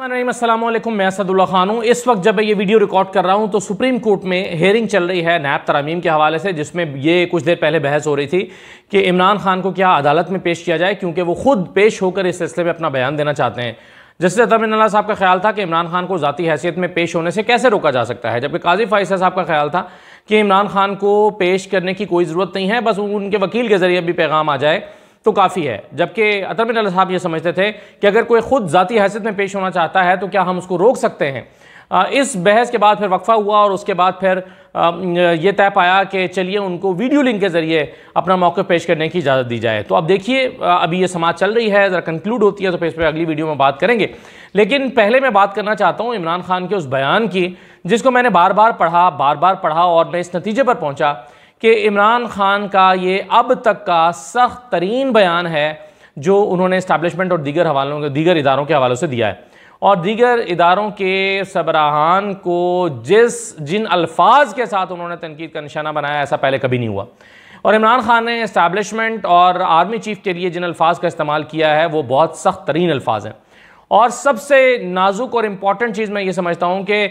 मैं असदुल्ला खान हूँ इस वक्त जब मैं ये वीडियो रिकॉर्ड कर रहा हूँ तो सुप्रीम कोर्ट में हेयरिंग चल रही है नैब तरामीम के हवाले से जिसमें ये कुछ देर पहले बहस हो रही थी कि इमरान खान को क्या अदालत में पेश किया जाए क्योंकि वो खुद पेश होकर इस सिलसिले में अपना बयान देना चाहते हैं जस्टिस अतमिन साहब का ख्याल था कि इमरान खान को ज़ाती हैसियत में पेश होने से कैसे रोका जा सकता है जबकि काजी फाइसा साहब का ख्याल था कि इमरान खान को पेश करने की कोई ज़रूरत नहीं है बस उनके वकील के ज़रिए भी पैगाम आ जाए तो काफ़ी है जबकि अतर बिन साहब ये समझते थे कि अगर कोई ख़ुद ज़ाती हैसियत में पेश होना चाहता है तो क्या हम उसको रोक सकते हैं इस बहस के बाद फिर वक्फ़ा हुआ और उसके बाद फिर ये तय पाया कि चलिए उनको वीडियो लिंक के ज़रिए अपना मौक़ पेश करने की इजाज़त दी जाए तो अब देखिए अभी ये समाज चल रही है ज़रा कंक्लूड होती है तो फिर इस पर अगली वीडियो में बात करेंगे लेकिन पहले मैं बात करना चाहता हूँ इमरान खान के उस बयान की जिसको मैंने बार बार पढ़ा बार बार पढ़ा और मैं इस नतीजे पर पहुँचा कि इमरान खान का ये अब तक का सख्त तरीन बयान है जो उन्होंने इस्टबलिशमेंट और दीगर हवालों के दीगर इदारों के हवालों से दिया है और दीगर इदारों के सबराहान को जिस जिन अल्फाज के साथ उन्होंने तनकीद का निशाना बनाया ऐसा पहले कभी नहीं हुआ और इमरान खान ने इस्टबलिशमेंट और आर्मी चीफ के लिए जिन अल्फाज का इस्तेमाल किया है वो बहुत सख्त तरीन अल्फाज हैं और सबसे नाजुक और इम्पॉर्टेंट चीज़ मैं ये समझता हूँ कि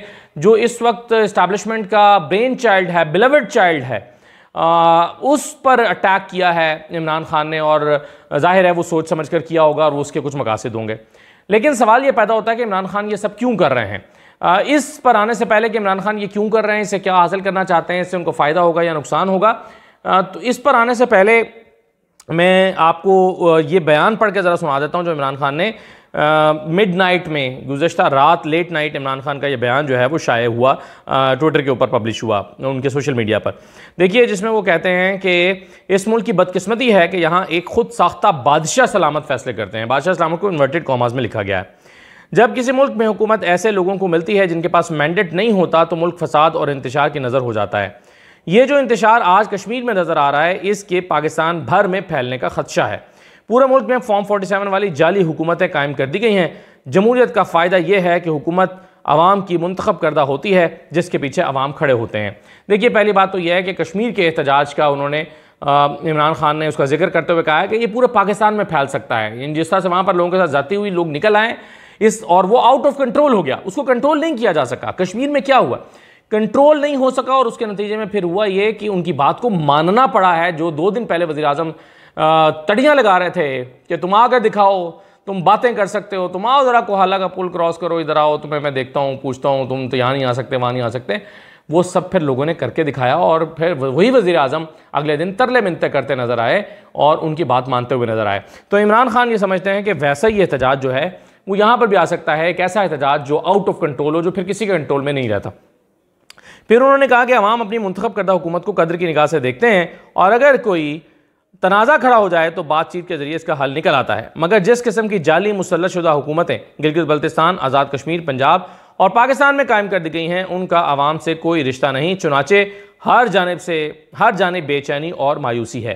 जो इस वक्त इस्टबलिशमेंट का ब्रेन चाइल्ड है बिलवड चाइल्ड है आ, उस पर अटैक किया है इमरान खान ने और जाहिर है वो सोच समझ कर किया होगा और वो उसके कुछ मकासद होंगे लेकिन सवाल ये पैदा होता है कि इमरान खान ये सब क्यों कर रहे हैं आ, इस पर आने से पहले कि इमरान खान ये क्यों कर रहे हैं इसे क्या हासिल करना चाहते हैं इससे उनको फ़ायदा होगा या नुकसान होगा आ, तो इस पर आने से पहले मैं आपको ये बयान पढ़ के ज़रा सुना देता हूँ जो इमरान खान ने मिड नाइट में गुजशत रात लेट नाइट इमरान खान का ये बयान जो है वो शाये हुआ ट्विटर के ऊपर पब्लिश हुआ उनके सोशल मीडिया पर देखिए जिसमें वो कहते हैं कि इस मुल्क की बदकिस्मती है कि यहाँ एक खुद साख्ता बादशाह सलामत फैसले करते हैं बादशाह सलामत को इन्वर्टेड कॉमाज में लिखा गया है जब किसी मुल्क में हुकूमत ऐसे लोगों को मिलती है जिनके पास मैंडेट नहीं होता तो मुल्क फसाद और इंतशार की नज़र हो जाता है ये जो इंतशार आज कश्मीर में नज़र आ रहा है इसके पाकिस्तान भर में फैलने का खदशा है पूरे मुल्क में फॉर्म 47 वाली जाली हुकूमतें कायम कर दी गई हैं जमूरीत का फ़ायदा यह है कि हुकूमत आवाम की मंतखब करदा होती है जिसके पीछे आवाम खड़े होते हैं देखिए पहली बात तो यह है कि कश्मीर के एहतजाज का उन्होंने इमरान खान ने उसका जिक्र करते हुए कहा है कि ये पूरे पाकिस्तान में फैल सकता है जिस तरह से वहाँ पर लोगों के साथ जाती हुई लोग निकल आए इस और वो आउट ऑफ कंट्रोल हो गया उसको कंट्रोल नहीं किया जा सका कश्मीर में क्या हुआ कंट्रोल नहीं हो सका और उसके नतीजे में फिर हुआ ये कि उनकी बात को मानना पड़ा है जो दो दिन पहले वजी तड़ियाँ लगा रहे थे कि तुम आकर दिखाओ तुम बातें कर सकते हो तुम आओ ज़रा कोहला का पुल क्रॉस करो इधर आओ तुम्हें मैं देखता हूँ पूछता हूँ तुम तो यहाँ नहीं आ सकते वहाँ नहीं आ सकते वो सब फिर लोगों ने करके दिखाया और फिर वही वज़ी अजम अगले दिन तरले मिनते करते नज़र आए और उनकी बात मानते हुए नज़र आए तो इमरान खान ये समझते हैं कि वैसा ही एहतजाज जो है वो यहाँ पर भी आ सकता है एक ऐसा एहतजाज जो आउट ऑफ कंट्रोल हो जो फिर किसी के कंट्रोल में नहीं रहता फिर उन्होंने कहा कि आवाम अपनी मंतखब करदा हुकूमत को कदर की निगाह से देखते हैं और अगर कोई तनाज़ा खड़ा हो जाए तो बातचीत के जरिए इसका हल निकल आता है मगर जिस किस्म की जाली शुदा हुकूमतें गिलगित बल्तिस्तान आज़ाद कश्मीर पंजाब और पाकिस्तान में कायम कर दी गई हैं उनका आवाम से कोई रिश्ता नहीं चुनाचे हर जानब से हर जानब बेचैनी और मायूसी है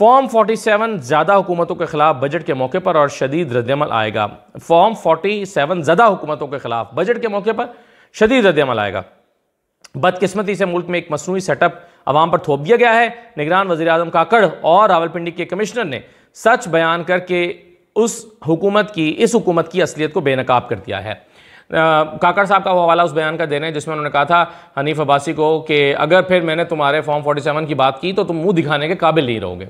फॉर्म 47 ज़्यादा हुकूमतों के खिलाफ बजट के मौके पर और शदीद रद्दमल आएगा फॉर्म 47 ज़्यादा हुकूमतों के खिलाफ बजट के मौके पर शदीद रद्दमल आएगा बदकस्मती से मुल्क में एक मसनू सेटअप आवाम पर थोप दिया गया है निगरान वजी अजम काकड़ और रावलपिंडी के कमिश्नर ने सच बयान करके उस हुकूमत की इस हुकूमत की असलियत को बेनकाब कर दिया है काकड़ साहब का वो हवाला उस बयान का रहे हैं जिसमें उन्होंने कहा था हनीफ अब्बासी को कि अगर फिर मैंने तुम्हारे फॉर्म फोर्टी सेवन की बात की तो तुम मुंह दिखाने के काबिल नहीं रहोगे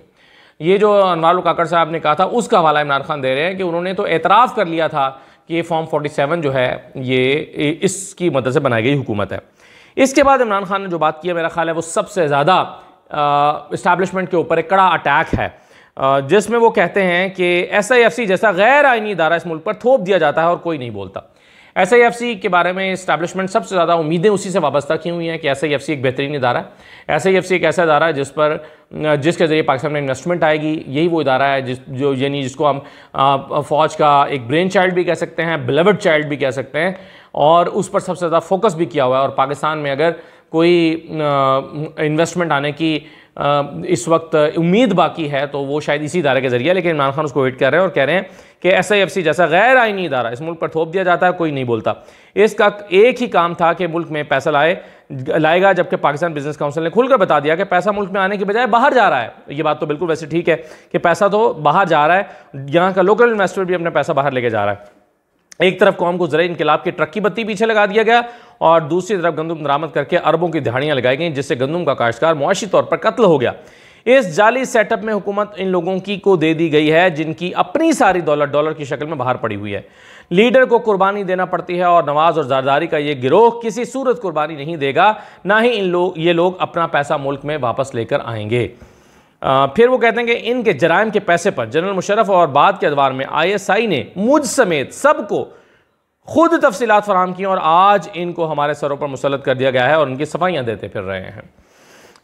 ये जो अनवाल काकड़ साहब ने कहा था उसका हवाला इमरान खान दे रहे हैं कि उन्होंने तो एतराफ़ कर लिया था कि ये फॉर्म फोर्टी जो है ये इसकी मदद से बनाई गई हुकूमत है इसके बाद इमरान खान ने जो बात की है मेरा ख्याल है वो सबसे ज़्यादा इस्टेबलिशमेंट के ऊपर एक कड़ा अटैक है जिसमें वो कहते हैं कि एस आई एफ सी जैसा गैर आइनी इदारा इस मुल्क पर थोप दिया जाता है और कोई नहीं बोलता एस आई एफ सी के बारे में इस्टेबलिशमेंट सबसे ज़्यादा उम्मीदें उसी से वाबस्ता की हुई हैं कि एस आई एफ सी एक बेहतरीन इदारा है एस आई एफ सी एक ऐसा इदारा है जिस पर जिसके ज़रिए पाकिस्तान में इन्वेस्टमेंट आएगी यही वो इदारा है जिस जो यानी जिसको हम फ़ौज का एक ब्रेन चाइल्ड भी कह सकते हैं बिलवड चाइल्ड भी कह सकते हैं और उस पर सबसे ज़्यादा फोकस भी किया हुआ है और पाकिस्तान में अगर कोई इन्वेस्टमेंट आने की इस वक्त उम्मीद बाकी है तो वो शायद इसी इदारे के जरिए लेकिन इमरान खान उसको वेट कर रहे हैं और कह रहे हैं कि एस आई एफ सी जैसा गैर आइनी इदारा इस मुल्क पर थोप दिया जाता है कोई नहीं बोलता इसका एक ही काम था कि मुल्क में पैसा लाए लाएगा जबकि पाकिस्तान बिजनेस काउंसिल ने खुलकर बता दिया कि पैसा मुल्क में आने की बजाय बाहर जा रहा है ये बात तो बिल्कुल वैसे ठीक है कि पैसा तो बाहर जा रहा है यहाँ का लोकल इन्वेस्टर भी अपना पैसा बाहर लेके जा रहा है एक तरफ कौम को जरिए इनकलाब के ट्रक की बत्ती पीछे लगा दिया गया और दूसरी तरफ गंदम दरामद करके अरबों की दिहाड़ियां लगाई गई जिससे गंदम का काश्कार मुआशी तौर पर कत्ल हो गया इस जाली सेटअप में हुकूमत इन लोगों की को दे दी गई है जिनकी अपनी सारी दौलत डॉलर की शक्ल में बाहर पड़ी हुई है लीडर को कुर्बानी देना पड़ती है और नवाज और जारदारी का ये गिरोह किसी सूरत कुर्बानी नहीं देगा ना ही इन लोग ये लोग अपना पैसा मुल्क में वापस लेकर आएंगे फिर वो कहते हैं कि इनके जराइम के पैसे पर जनरल मुशरफ और बाद के अदवार में आईएसआई ने मुझ समेत सबको खुद तफसीत फराम की और आज इनको हमारे सरों पर मुसलत कर दिया गया है और उनकी सफाइयाँ देते फिर रहे हैं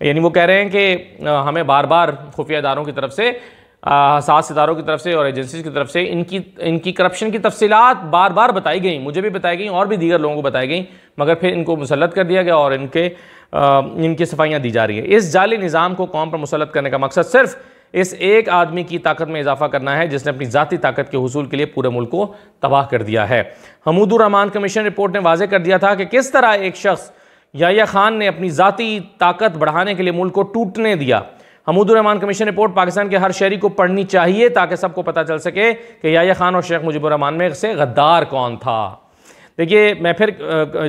यानी वो कह रहे हैं कि हमें बार बार खुफिया इदारों की तरफ से हसास इदारों की तरफ से और एजेंसीज की तरफ से इनकी इनकी करप्शन की तफसीत बार बार बताई गई मुझे भी बताई गई और भी दीगर लोगों को बताई गई मगर फिर इनको मुसलत कर दिया गया और इनके इनकी सफाइयाँ दी जा रही है इस जाली निज़ाम को कौम पर मुसलत करने का मकसद सिर्फ इस एक आदमी की ताकत में इजाफा करना है जिसने अपनी ज़ाती ताकत के हसूल के लिए पूरे मुल्क को तबाह कर दिया है हमूदुररहमान कमीशन रिपोर्ट ने वाजे कर दिया था कि किस तरह एक शख्स या खान ने अपनी ज़ाती ताकत बढ़ाने के लिए मुल्क को टूटने दिया हमूदुररहमान कमीशन रिपोर्ट पाकिस्तान के हर शहरी को पढ़नी चाहिए ताकि सबको पता चल सके कि या खान और शेख मुजीबरहमान में से गद्दार कौन था देखिए मैं फिर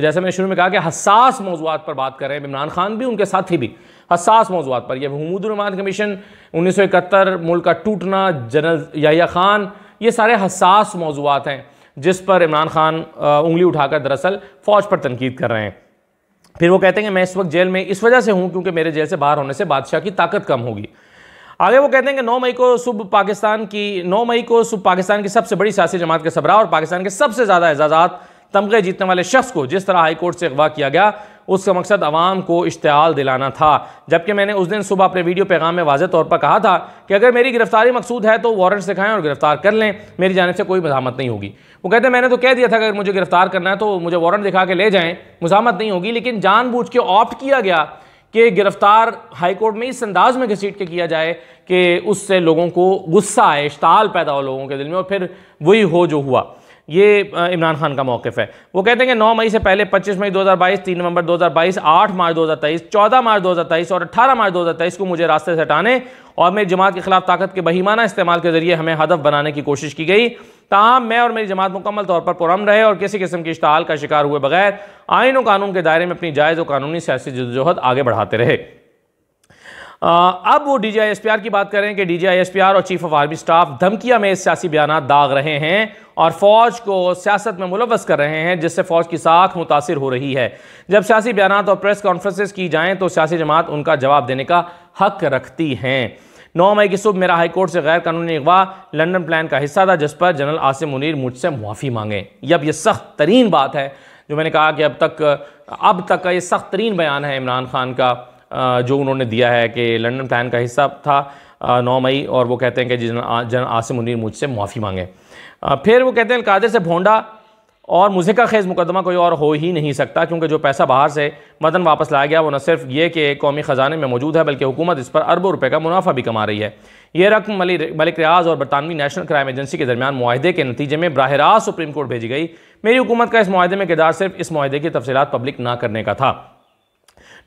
जैसे मैंने शुरू में कहा कि हसास मौजूद पर बात कर रहे हैं इमरान खान भी उनके साथी भी हसास मौजूद पर यह महमूदरमान कमीशन उन्नीस सौ इकहत्तर मुल्क का टूटना जनरल याहिया खान ये सारे हसास मौजूद हैं जिस पर इमरान खान उंगली उठाकर दरअसल फ़ौज पर तनकीद कर रहे हैं फिर वो कहते हैं कि मैं इस वक्त जेल में इस वजह से हूँ क्योंकि मेरे जेल से बाहर होने से बादशाह की ताकत कम होगी आगे वो कहते हैं कि 9 मई को सुबह पाकिस्तान की 9 मई को सुबह पाकिस्तान की सबसे बड़ी सियासी जमात के सबरा और पाकिस्तान के सबसे ज़्यादा एजाजात तमगे जीतने वाले शख्स को जिस तरह हाईकोर्ट से अगवा किया गया उसका मकसद आवाम को इश्तहाल दिलाना था जबकि मैंने उस दिन सुबह अपने वीडियो पैगाम में वाजह तौर पर कहा था कि अगर मेरी गिरफ्तारी मकसूद है तो वारंट दिखाएं और गिरफ्तार कर लें मेरी जानब से कोई मजामत नहीं होगी वो कहते हैं मैंने तो कह दिया था अगर मुझे गिरफ्तार करना है तो मुझे वारंट दिखा के ले जाएं मजामत नहीं होगी लेकिन जानबूझ के ऑप्ट किया गया कि गिरफ्तार हाईकोर्ट में इस अंदाज में घसीट के किया जाए कि उससे लोगों को गुस्सा आए इश्ताल पैदा हो लोगों के दिल में और फिर वही हो जो हुआ ये इमरान खान का मौक़ है वो कहते हैं कि 9 मई से पहले 25 मई 2022 3 नवंबर 2022 8 मार्च 2023 14 मार्च 2023 और 18 मार्च 2023 को मुझे रास्ते से हटाने और मेरी जमात के खिलाफ ताकत के बहीमाना इस्तेमाल के जरिए हमें हदफ बनाने की कोशिश की गई तहम मैं और मेरी जमात मुकम्मल तौर पर पुरम रहे और किसी किस्म की इश्तहाल का शिकार हुए बगैर आइन और कानून के दायरे में अपनी जायज़ व कानूनी सियासी जदोजहद आगे बढ़ाते रहे अब वो डी जी की बात करें कि डी जी और चीफ ऑफ आर्मी स्टाफ धमकिया में सियासी बयान दाग रहे हैं और फौज को सियासत में मुलवस कर रहे हैं जिससे फौज की साख मुतासर हो रही है जब सियासी बयान और प्रेस कॉन्फ्रेंसेस की जाएं तो सियासी जमात उनका जवाब देने का हक रखती हैं नौ मई की सुबह मेरा हाईकोर्ट से गैर कानूनी अगवा लंडन प्लान का हिस्सा था जिस पर जनरल आसिम मुनीर मुझसे मुआफ़ी मांगे अब ये सख्त तरीन बात है जो मैंने कहा कि अब तक अब तक का ये सख्त तरीन बयान है इमरान खान का जो उन्होंने दिया है कि लंदन प्लान का हिस्सा था नौ मई और वो कहते हैं कि जन जन आसिम मुनीर मुझसे माफ़ी मांगे फिर वो कहते हैं कादिर से भोंडा और मुझे का खेज़ मुकदमा कोई और हो ही नहीं सकता क्योंकि जो पैसा बाहर से मदन वापस लाया गया वो न सिर्फ ये कि कौमी ख़जाने में मौजूद है बल्कि हुकूमत इस पर अरबों रुपये का मुनाफा भी कमा रही है यह रकम मलिक रियाज और बरतानवी नेशनल क्राइम एजेंसी के दरमियान माहदे के नतीजे में बरह रास्त सुप्रीम कोर्ट भेजी गई मेरी हुकूमत का इस माहदे में किरदार सिर्फ इस माहदे की तफसीत पब्लिक ना करने का था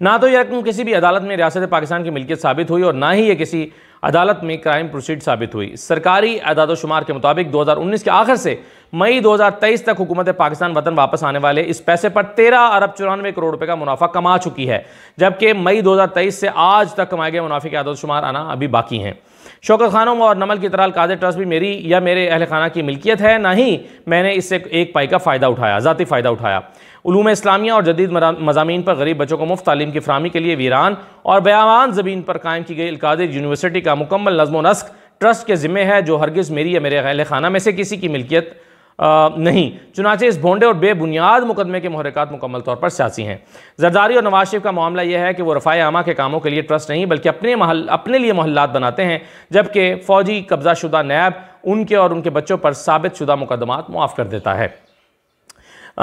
ना तो यह रकम किसी भी अदालत में रियासत पाकिस्तान की मिलकियत साबित हुई और ना ही यह किसी अदालत में क्राइम प्रोसीड साबित हुई सरकारी अदाद शुमार के मुताबिक 2019 के आखिर से मई 2023 तक हुकूमत पाकिस्तान वतन वापस आने वाले इस पैसे पर तेरह अरब चौरानवे करोड़ रुपये का मुनाफा कमा चुकी है जबकि मई 2023 से आज तक कमाए गए मुनाफे के आदोशुमार आना अभी बाकी हैं शौकत खानों और नमल की तरह कादर ट्रस्ट भी मेरी या मेरे अहल खाना की मिल्कियत है ना ही मैंने इससे एक पाई का फ़ायदा उठाया ज़ाती फ़ायदा उठाया उलूम इस्लामिया और जदीद मजामी पर गरीब बच्चों को मुफ्त तालीम की फ्राहमी के लिए वीरान और बयावान ज़मीन पर कायम की गई अलकादिर यूनिवर्सिटी का मुकम्मल नजमो नस्क ट्रस्ट के ज़िम्मे है जो हरगज़ मेरी या मेरे अहल खाना में से किसी की मिल्कियत आ, नहीं चुनाचे इस भोंडे और बेबुनियाद मुकदमे के महरक़ात मुकम्मल तौर पर सियासी हैं जरदारी और नवाज शरीफ का मामला यह है कि वो रफ़ाए आमा के कामों के लिए ट्रस्ट नहीं बल्कि अपने महल अपने लिए मोहल्लात बनाते हैं जबकि फ़ौजी कब्जा शुदा नैब उनके और उनके बच्चों पर साबित शुदा मुकदमा मुआफ़ कर देता है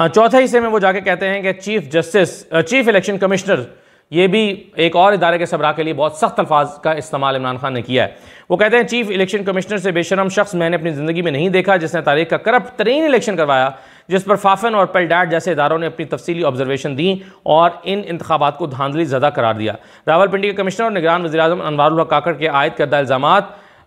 चौथे हिस्से में वो जाके कहते हैं कि chief justice chief election commissioner ये भी एक और इदारे के सबरा के लिए बहुत सख्त अल्फाज का इस्तेमाल इमरान खान ने किया है वो कहते हैं चीफ इलेक्शन कमिश्नर से बेशरम शख्स मैंने अपनी ज़िंदगी में नहीं देखा जिसने तारीख का करप्ट तरीन इलेक्शन करवाया जिस पर फाफन और पेलडाट जैसे इदारों ने अपनी तफसली ऑब्जर्वेशन दी और इन इंतबात को धांधली ज़दा करार दिया रावलपिंडी के कमिश्नर और निगरान वजी अजम अनवर काकड़ के आयद करदा इल्ज़ाम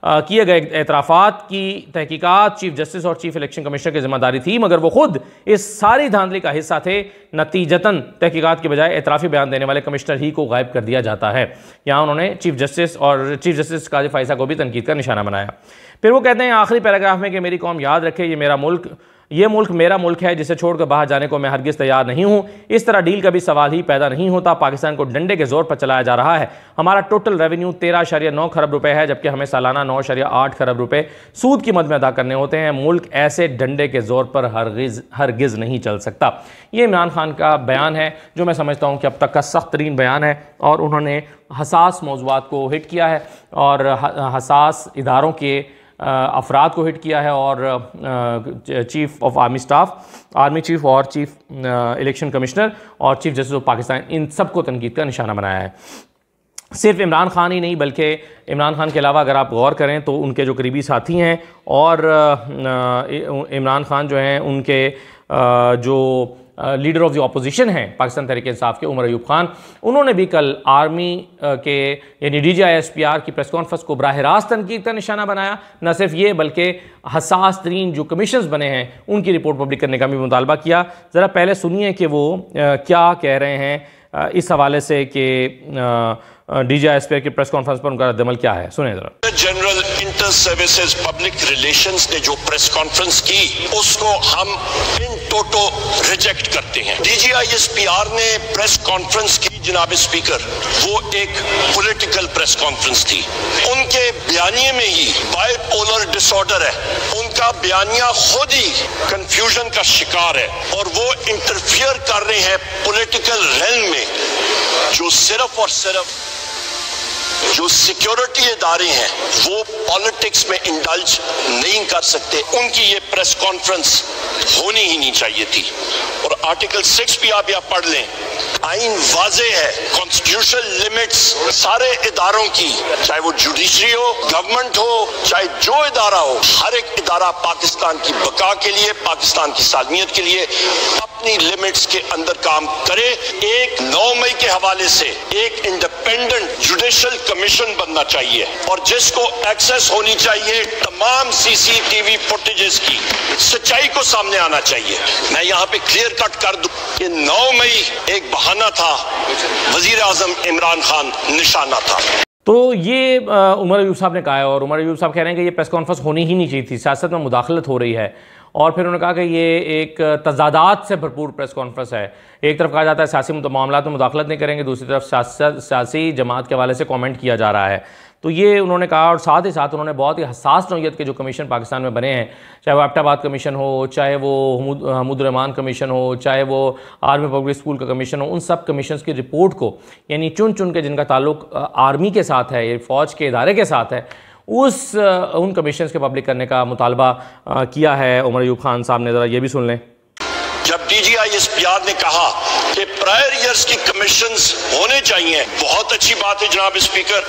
किए गए एतराफ़ात की तहकीकात चीफ जस्टिस और चीफ इलेक्शन कमिश्नर की जिम्मेदारी थी मगर वो खुद इस सारी धांधली का हिस्सा थे नतीजतन तहकीकात के बजाय एतराफ़ी बयान देने वाले कमिश्नर ही को गायब कर दिया जाता है यहाँ उन्होंने चीफ जस्टिस और चीफ जस्टिस काजी फाइसा को भी तनकीद का निशाना बनाया फिर वो कहते हैं आखिरी पैराग्राफ में कि मेरी कौम याद रखे ये मेरा मुल्क ये मुल्क मेरा मुल्क है जिसे छोड़कर बाहर जाने को मैं हरगिज़ तैयार नहीं हूँ इस तरह डील का भी सवाल ही पैदा नहीं होता पाकिस्तान को डंडे के जोर पर चलाया जा रहा है हमारा टोटल रेवेन्यू तेरह शरिया नौ खरब रुपये है जबकि हमें सालाना नौ शरिया आठ खरब रुपये सूद की मद में अदा करने होते हैं मुल्क ऐसे डंडे के जोर पर हरगिज़ हरगिज़ नहीं चल सकता ये इमरान खान का बयान है जो मैं समझता हूँ कि अब तक का सख्त तरीन बयान है और उन्होंने हसास मौजूद को हिट किया है और हसास इदारों के अफराद को हिट किया है और chief of army staff army chief और चीफ इलेक्शन कमिश्नर और चीफ जस्टिस ऑफ पाकिस्तान इन सबको तनकीद का निशाना बनाया है सिर्फ इमरान खान ही नहीं बल्कि इमरान खान के अलावा अगर आप गौर करें तो उनके जो करीबी साथी हैं और इमरान खान जो हैं उनके जो लीडर ऑफ द अपोजिशन हैं पाकिस्तान तहरीक इंसाफ के उमर अयूब खान उन्होंने भी कल आर्मी के यानी डी जी आई की प्रेस कॉन्फ्रेंस को बरह रास्त तनकीद का निशाना बनाया न सिर्फ ये बल्कि हसास तरीन जो कमीशन बने हैं उनकी रिपोर्ट पब्लिक करने का भी मुतालबा किया ज़रा पहले सुनिए कि वो क्या कह रहे हैं इस हवाले से कि डी जी आई की प्रेस कॉन्फ्रेंस पर उनका रद्दमल क्या है सुने जरा general inter services public relations ने जो प्रेस कॉन्फ्रेंस की उसको हम इन टोटो रिजेक्ट करते हैं डीजीआईएसपीआर ने प्रेस कॉन्फ्रेंस की जनाब स्पीकर वो एक पॉलिटिकल प्रेस कॉन्फ्रेंस थी उनके बयानिए में ही बायपोलर डिसऑर्डर है उनका बयानिया खुद ही कंफ्यूजन का शिकार है और वो इंटरफियर कर रहे हैं पॉलिटिकल रेल में जो सिर्फ और सिर्फ जो सिक्योरिटी इदारे हैं वो पॉलिटिक्स में इंडल्ज नहीं कर सकते उनकी ये प्रेस कॉन्फ्रेंस होनी ही नहीं चाहिए थी और आर्टिकल सिक्स भी आप यहाँ पढ़ लें आइन वाजे है कॉन्स्टिट्यूशन लिमिट्स सारे इदारों की चाहे वो जुडिशरी हो गवर्नमेंट हो चाहे जो इदारा हो हर एक इदारा पाकिस्तान की बका के लिए पाकिस्तान की सालमियत के लिए अपनी लिमिट्स के अंदर काम करे एक नौ मई के हवाले से एक इंडिपेंडेंट इंडिपेंडेंट जुडिशियल कमीशन बनना चाहिए और जिसको एक्सेस होनी चाहिए तमाम सीसीटीवी फुटेजेस की सच्चाई को सामने आना चाहिए मैं यहाँ पे क्लियर कट कर दू कि 9 मई एक बहाना था वजीर आजम इमरान खान निशाना था तो ये उमर अयूब साहब ने कहा है और उमर अयूब साहब कह रहे हैं कि ये प्रेस कॉन्फ्रेंस होनी ही नहीं चाहिए थी सियासत में मुदाखलत हो रही है और फिर उन्होंने कहा कि ये एक तजादात से भरपूर प्रेस कॉन्फ्रेंस है एक तरफ कहा जाता है सियासी मामला में तो मुदाखलत नहीं करेंगे दूसरी तरफ सियासी जमात के हवाले से कॉमेंट किया जा रहा है तो ये उन्होंने कहा और साथ ही साथ उन्होंने बहुत ही हसास नोयत के जो कमीशन पाकिस्तान में बने हैं चाहे वो एबटाबाद कमीशन हो चाहे वो हमूदरहमान कमीशन हो चाहे वो आर्मी पब्लिक स्कूल का कमीशन हो उन सब कमीशन की रिपोर्ट को यानी चुन चुन के जिनका ताल्लुक आर्मी के साथ है ये फ़ौज के इदारे के साथ है उस उन कमीशन के पब्लिक करने का मुतालबा किया है उमर यूब खान साहब ने ज़रा यह भी सुन लें जब डीजीआई एसपीआर ने कहा कि प्रायर ईयर्स की कमीशन होने चाहिए बहुत अच्छी बात है जनाब स्पीकर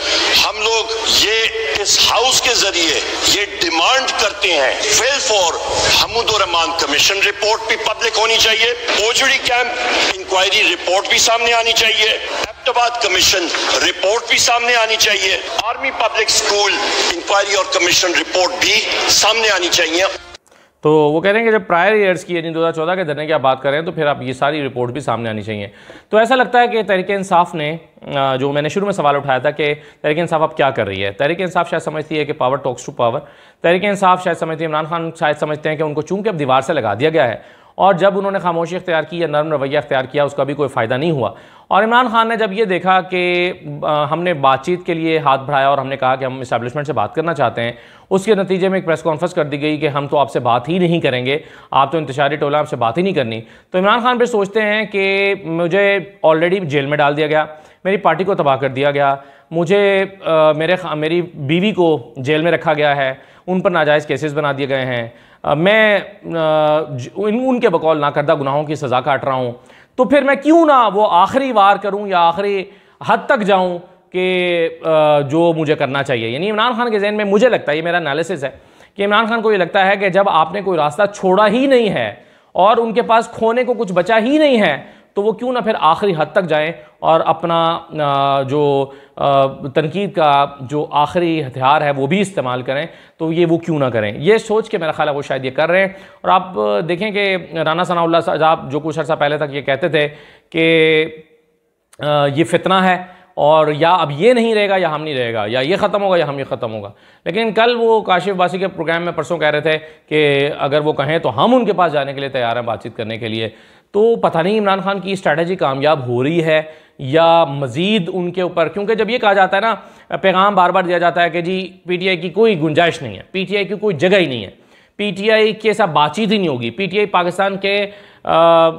हम लोग ये इस हाउस के जरिए ये डिमांड करते हैं फेल फॉर हमदुररहमान कमीशन रिपोर्ट भी पब्लिक होनी चाहिए पोजड़ी कैंप इंक्वायरी रिपोर्ट भी सामने आनी चाहिए इस्लामाबाद कमीशन रिपोर्ट भी सामने आनी चाहिए आर्मी पब्लिक स्कूल इंक्वायरी और कमीशन रिपोर्ट भी सामने आनी चाहिए तो वो कह रहे हैं कि जब प्रायर ईयर्स की यानी 2014 के धरने की आप बात कर रहे हैं तो फिर आप ये सारी रिपोर्ट भी सामने आनी चाहिए तो ऐसा लगता है कि तहरीक इंसाफ ने जो मैंने शुरू में सवाल उठाया था कि तहरीक इंसाफ अब क्या कर रही है तहरीक इंसाफ शायद समझती है कि power talks to power Tehreek Insaf शायद समझती है इमरान खान शायद समझते हैं कि उनको चूंकि अब दीवार से लगा दिया गया है और जब उन्होंने खामोशी अख्तियार की या नरम रवैया अख्तियार किया उसका भी कोई फ़ायदा नहीं हुआ और इमरान खान ने जब ये देखा कि हमने बातचीत के लिए हाथ बढ़ाया और हमने कहा कि हम इस्टेब्लिशमेंट से बात करना चाहते हैं उसके नतीजे में एक प्रेस कॉन्फ्रेंस कर दी गई कि हम तो आपसे बात ही नहीं करेंगे आप तो इंतजारी टोला आपसे बात ही नहीं करनी तो इमरान खान फिर सोचते हैं कि मुझे ऑलरेडी जेल में डाल दिया गया मेरी पार्टी को तबाह कर दिया गया मुझे मेरे मेरी बीवी को जेल में रखा गया है उन पर नाजायज़ केसेस बना दिए गए हैं मैं इन उनके बकौल ना करदा गुनाहों की सज़ा काट रहा हूँ तो फिर मैं क्यों ना वो आखिरी वार करूँ या आखिरी हद तक जाऊँ कि जो मुझे करना चाहिए यानी इमरान खान के जहन में मुझे लगता है ये मेरा एनालिसिस है कि इमरान खान को ये लगता है कि जब आपने कोई रास्ता छोड़ा ही नहीं है और उनके पास खोने को कुछ बचा ही नहीं है तो वो क्यों ना फिर आखिरी हद तक जाएं और अपना जो तनकीद का जो आखिरी हथियार है वो भी इस्तेमाल करें तो ये वो क्यों ना करें ये सोच के मेरा ख्याल है वो शायद ये कर रहे हैं और आप देखें कि राना सनाउल्ला साहब जो कुछ अर्सा पहले तक ये कहते थे कि ये फितना है और या अब ये नहीं रहेगा या हम नहीं रहेगा या ये ख़त्म होगा या हम ये ख़त्म होगा लेकिन कल वो काशिफ बासी के प्रोग्राम में परसों कह रहे थे कि अगर वो कहें तो हम उनके पास जाने के लिए तैयार हैं बातचीत करने के लिए तो पता नहीं इमरान खान की स्ट्रैटेजी कामयाब हो रही है या मज़ीद उनके ऊपर क्योंकि जब ये कहा जाता है ना पैगाम बार बार दिया जाता है कि जी पीटीआई की कोई गुंजाइश नहीं है पीटीआई की कोई जगह ही नहीं है पीटीआई के साथ बातचीत ही नहीं होगी पीटीआई पाकिस्तान के आ,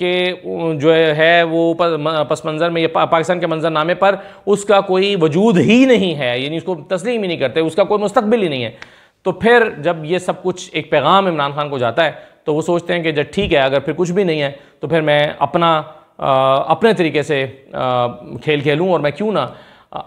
के जो है वो पस मंज़र में या पाकिस्तान के मंजरनामे पर उसका कोई वजूद ही नहीं है यानी उसको तस्लीम ही नहीं करते उसका कोई मुस्तबिल ही नहीं है तो फिर जब ये सब कुछ एक पैगाम इमरान खान को जाता है तो वो सोचते हैं कि जब ठीक है अगर फिर कुछ भी नहीं है तो फिर मैं अपना आ, अपने तरीके से आ, खेल खेलूँ और मैं क्यों ना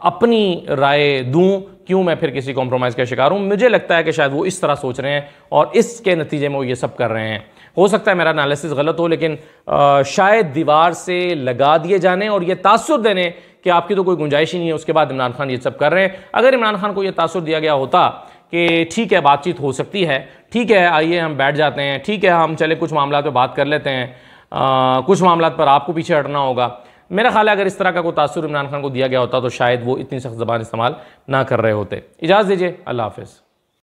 अपनी राय दूं क्यों मैं फिर किसी कॉम्प्रोमाइज़ का शिकार हूं मुझे लगता है कि शायद वो इस तरह सोच रहे हैं और इसके नतीजे में वो ये सब कर रहे हैं हो सकता है मेरा एनालिसिस गलत हो लेकिन आ, शायद दीवार से लगा दिए जाने और ये तासर देने कि आपकी तो कोई गुंजाइश ही नहीं है उसके बाद इमरान खान ये सब कर रहे हैं अगर इमरान खान को ये तासर दिया गया होता कि ठीक है बातचीत हो सकती है ठीक है आइए हम बैठ जाते हैं ठीक है हम चले कुछ मामला पर बात कर लेते हैं आ, कुछ मामला पर आपको पीछे हटना होगा मेरा ख्याल है अगर इस तरह का कोई तासर इमरान खान को दिया गया होता तो शायद वो इतनी सख्त ज़बान इस्तेमाल ना कर रहे होते इजाज़त दीजिए अल्लाह हाफिज़